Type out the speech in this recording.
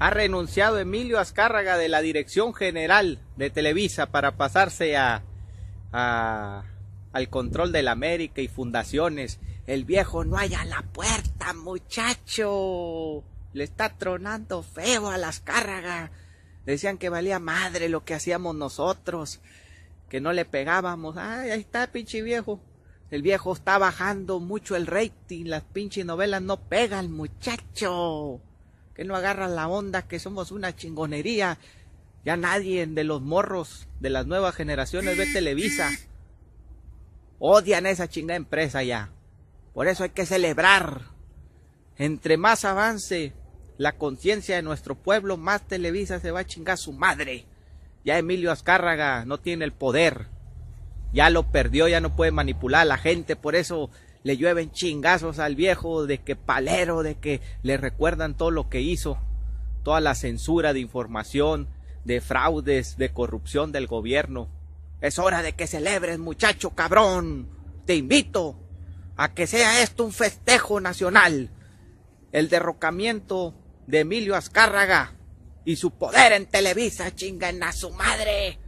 ha renunciado Emilio Azcárraga de la Dirección General de Televisa para pasarse a, al control de la América y fundaciones. El viejo no haya la puerta, muchacho. Le está tronando feo a la Decían que valía madre lo que hacíamos nosotros, que no le pegábamos. Ay, ahí está, pinche viejo. El viejo está bajando mucho el rating, las pinches novelas no pegan, muchacho que no agarran la onda, que somos una chingonería. Ya nadie de los morros de las nuevas generaciones ve Televisa. Odian esa chingada empresa ya. Por eso hay que celebrar. Entre más avance la conciencia de nuestro pueblo, más Televisa se va a chingar su madre. Ya Emilio Azcárraga no tiene el poder. Ya lo perdió, ya no puede manipular a la gente. Por eso le llueven chingazos al viejo, de que palero, de que le recuerdan todo lo que hizo, toda la censura de información, de fraudes, de corrupción del gobierno. Es hora de que celebres, muchacho cabrón. Te invito a que sea esto un festejo nacional. El derrocamiento de Emilio Azcárraga y su poder en Televisa, chingan a su madre.